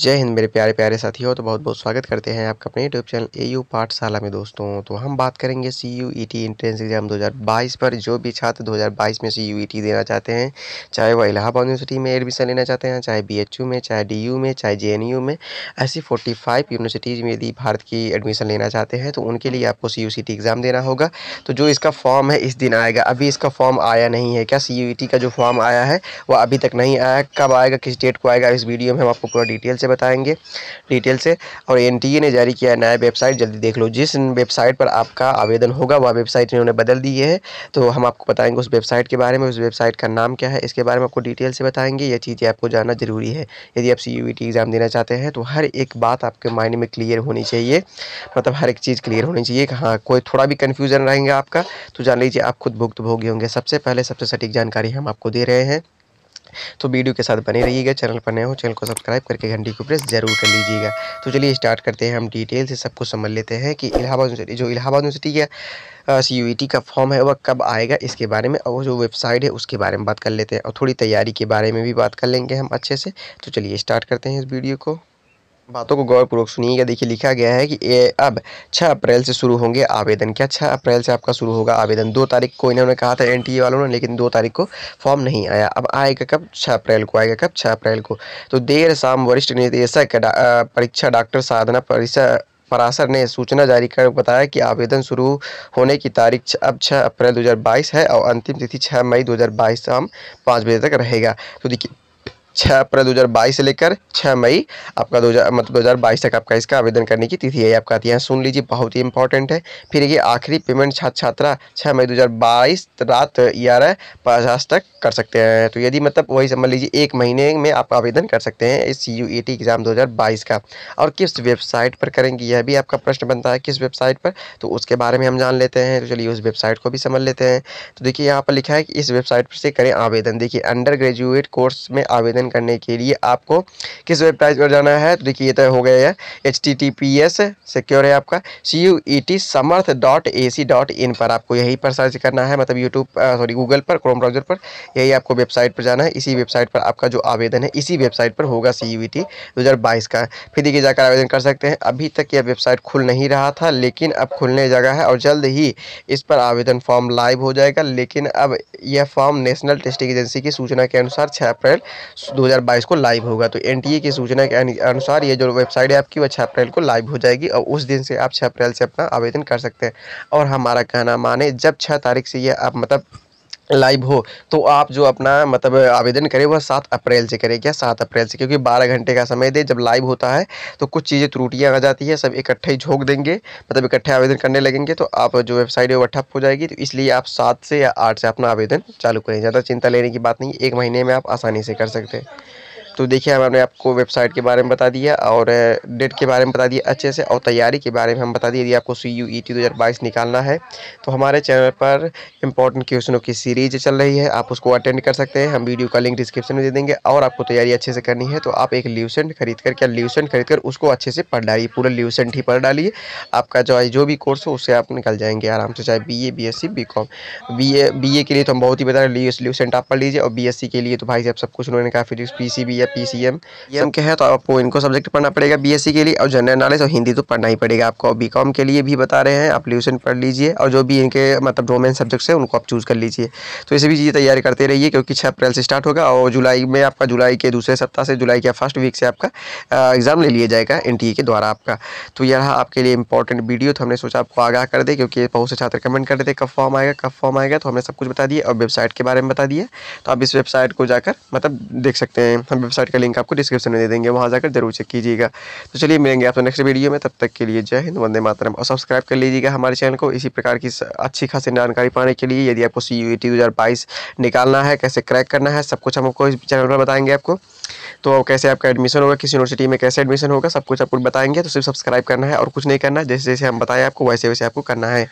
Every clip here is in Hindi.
जय हिंद मेरे प्यारे प्यारे साथियों तो बहुत बहुत स्वागत करते हैं आपका अपने यूट्यूब चैनल ए यू पाठशाला में दोस्तों तो हम बात करेंगे C U E T entrance exam 2022 पर जो भी छात्र 2022 में सी यू ई टी देना चाहते हैं चाहे वह इलाहाबाद यूनिवर्सिटी में एडमिशन लेना चाहते हैं चाहे बी एच यू में चाहे डी यू में चाहे जे एन यू में ऐसी फोर्टी फाइव यूनिवर्सिटीज़ में यदि भारत की एडमिशन लेना चाहते हैं तो उनके लिए आपको C U C T exam देना होगा तो जो इसका फॉर्म है इस दिन आएगा अभी इसका फॉर्म आया नहीं है क्या सी यू ई टी का जो फॉर्म आया है वह अभी तक नहीं आया कब आएगा किस डेट को आएगा इस वीडियो में हम आपको पूरा डिटेल डिटेल से बताएंगे डिटेल से और एन ने जारी किया है नया वेबसाइट जल्दी देख लो जिस वेबसाइट पर आपका आवेदन होगा वह वेबसाइट इन्होंने बदल दी है तो हम आपको बताएंगे उस वेबसाइट के बारे में उस वेबसाइट का नाम क्या है इसके बारे में आपको डिटेल से बताएंगे ये चीज़ें आपको जानना ज़रूरी है यदि आप सी e एग्ज़ाम देना चाहते हैं तो हर एक बात आपके माइंड में क्लियर होनी चाहिए मतलब हर एक चीज़ क्लियर होनी चाहिए हाँ कोई थोड़ा भी कन्फ्यूज़न रहेंगे आपका तो जान लीजिए आप खुद भुक्त भोगी होंगे सबसे पहले सबसे सटीक जानकारी हम आपको दे रहे हैं तो वीडियो के साथ बने रहिएगा चैनल पर नए हो चैनल को सब्सक्राइब करके घंटी को प्रेस जरूर कर लीजिएगा तो चलिए स्टार्ट करते हैं हम डिटेल से सब कुछ समझ लेते हैं कि इलाहाबाद यूनिवर्सिटी जो इलाहाबाद यूनिवर्सिटी का सी का फॉर्म है वह कब आएगा इसके बारे में और जो वेबसाइट है उसके बारे में बात कर लेते हैं और थोड़ी तैयारी के बारे में भी बात कर लेंगे हम अच्छे से तो चलिए स्टार्ट करते हैं इस वीडियो को बातों को गौरपूर्वक सुनिएगा देखिए लिखा गया है कि ए, अब 6 अप्रैल से शुरू होंगे आवेदन क्या 6 अप्रैल से आपका शुरू होगा आवेदन दो तारीख को इन्होंने कहा था एनटीए वालों ने लेकिन दो तारीख को फॉर्म नहीं आया अब आएगा कब 6 अप्रैल को आएगा कब 6 अप्रैल को तो देर शाम वरिष्ठ निदेशक परीक्षा डॉक्टर साधना परिसर पराशर ने सूचना जारी कर बताया कि आवेदन शुरू होने की तारीख अब 6 अप्रैल 2022 है और अंतिम तिथि 6 मई 2022 शाम पाँच बजे तक रहेगा तो देखिए छः अप्रैल बाईस से लेकर छः मई आपका हजार मतलब बाईस तक आपका इसका आवेदन करने की तिथि है आपका आती है सुन लीजिए बहुत ही इंपॉर्टेंट है फिर ये आखिरी पेमेंट छात्र छात्रा छः मई बाईस रात ग्यारह पचास तक कर सकते हैं तो यदि मतलब वही समझ लीजिए एक महीने में आप आवेदन कर सकते हैं इस यू एग्ज़ाम e बाईस का और किस वेबसाइट पर करेंगे यह भी आपका प्रश्न बनता है किस वेबसाइट पर तो उसके बारे में हम जान लेते हैं तो चलिए उस वेबसाइट को भी समझ लेते हैं तो देखिए यहाँ पर लिखा है कि इस वेबसाइट पर से करें आवेदन देखिए अंडर ग्रेजुएट कोर्स में आवेदन रजिस्ट्रेशन करने के लिए आपको किस वेबसाइट पर जाना है तो देखिए ये तो हो गया है H T T P S secure है आपका C U E T Samarth dot A C dot in पर आपको यही पर सर्च करना है मतलब यूट्यूब सॉरी गूगल पर क्रोम ब्राउजर पर यही आपको वेबसाइट पर जाना है इसी वेबसाइट पर आपका जो आवेदन है इसी वेबसाइट पर होगा सी यू ई टी दो हज़ार बाईस का फिर देखिए जाकर आवेदन कर सकते हैं अभी तक यह वेबसाइट खुल नहीं रहा था लेकिन अब खुलने जगह है और जल्द ही इस पर आवेदन फॉर्म लाइव हो जाएगा लेकिन अब यह फॉर्म नेशनल टेस्टिंग एजेंसी की सूचना के अनुसार छः अप्रैल 2022 को लाइव होगा तो एनटीए की सूचना के अनुसार ये जो वेबसाइट है आपकी वह छः अप्रैल को लाइव हो जाएगी और उस दिन से आप छः अप्रैल से अपना आवेदन कर सकते हैं और हमारा कहना माने जब छः तारीख से ये आप मतलब लाइव हो तो आप जो अपना मतलब आवेदन करें वह सात अप्रैल से करें क्या सात अप्रैल से क्योंकि बारह घंटे का समय दे जब लाइव होता है तो कुछ चीज़ें त्रुटियाँ आ जाती है सब इकट्ठे ही झोंक देंगे मतलब इकट्ठे आवेदन करने लगेंगे तो आप जो वेबसाइट है वह ठप हो जाएगी तो इसलिए आप सात से या आठ से अपना आवेदन चालू करें ज़्यादा चिंता लेने की बात नहीं एक महीने में आप आसानी से कर सकते हैं तो देखिए हमने आपको वेबसाइट के बारे में बता दिया और डेट uh, के बारे में बता दिया अच्छे से और तैयारी के बारे में हम बता दिए यदि आपको सी यू ई टी दो निकालना है तो हमारे चैनल पर इंपॉर्टेंट क्वेश्चनों की सीरीज चल रही है आप उसको अटेंड कर सकते हैं हम वीडियो का लिंक डिस्क्रिप्शन में दे देंगे और आपको तैयारी अच्छे से करनी है तो आप एक ल्यूसेंट खरीद कर क्या ल्यूसेंट खरीद कर उसको अच्छे से पढ़ डालिए पूरा ल्यूसेंट ही पढ़ डालिए आपका जो जो भी कोर्स हो उससे आप निकल जाएंगे आराम से चाहे B A B S C B com B A B A के लिए तो हम बहुत ही बता रहे हैं ल्यूसेंट आप पढ़ लीजिए और बी एस सी के लिए तो भाई साहब सब कुछ उन्होंने कहा फिजिक्स पी सी बी या पी सी एम ये के है तो आपको इनको सब्जेक्ट पढ़ना पड़ेगा बी एस सी के लिए और जनरल नॉलेज और हिंदी तो पढ़ना ही पड़ेगा आपको बी कॉम के लिए भी बता रहे हैं आप ल्यूशन पढ़ लीजिए और जो भी इनके मतलब डोमेन सब्जेक्ट्स हैं उनको आप चूज़ कर लीजिए तो इसे भी चीज़ें तैयारी करते रहिए क्योंकि छः अप्रैल से स्टार्ट होगा और जुलाई में आपका जुलाई के दूसरे सप्ताह से जुलाई के फर्स्ट वीक से आपका एग्ज़ाम ले लिया जाएगा एन e के द्वारा आपका तो यह रहा आपके लिए इंपॉर्टेंट वीडियो तो हमने सोचा आपको आगाह कर दे क्योंकि बहुत से छात्र कमेंट कर रहे थे कब फॉर्म आएगा कब फॉर्म आएगा तो हमने सब कुछ बता दिया और वेबसाइट के बारे में बता दिया तो आप इस वेबसाइट को जाकर मतलब देख सकते हैं हम वेबसाइट का लिंक आपको डिस्क्रिप्शन में दे देंगे वहाँ जाकर जरूर चेक कीजिएगा तो चलिए मिलेंगे आपको नेक्स्ट वीडियो में तब तक के लिए जय हिंद वंदे मातरम और सब्सक्राइब कर लीजिएगा हमारे चैनल को इसी प्रकार की अच्छी खासी जानकारी पाने के लिए यदि आपको सी यू निकालना है कैसे क्रैक करना है सब कुछ हम आपको इस चैनल पर बताएंगे आपको तो कैसे आपका एडमिशन होगा किस यूनिवर्सिटी में कैसे एडमिशन होगा सब कुछ आपको बताएंगे तो सिर्फ सब्सक्राइब करना है और कुछ नहीं करना है जैसे जैसे हम बताएं आपको वैसे वैसे आपको करना है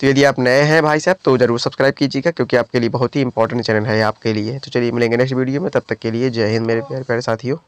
तो यदि आप नए हैं भाई साहब तो ज़रूर सब्सक्राइब कीजिएगा क्योंकि आपके लिए बहुत ही इंपॉर्टेंट चैनल है आपके लिए तो चलिए मिलेंगे नेक्स्ट वीडियो में तब तक के लिए जय हिंद मेरे प्यारे प्यारे साथियों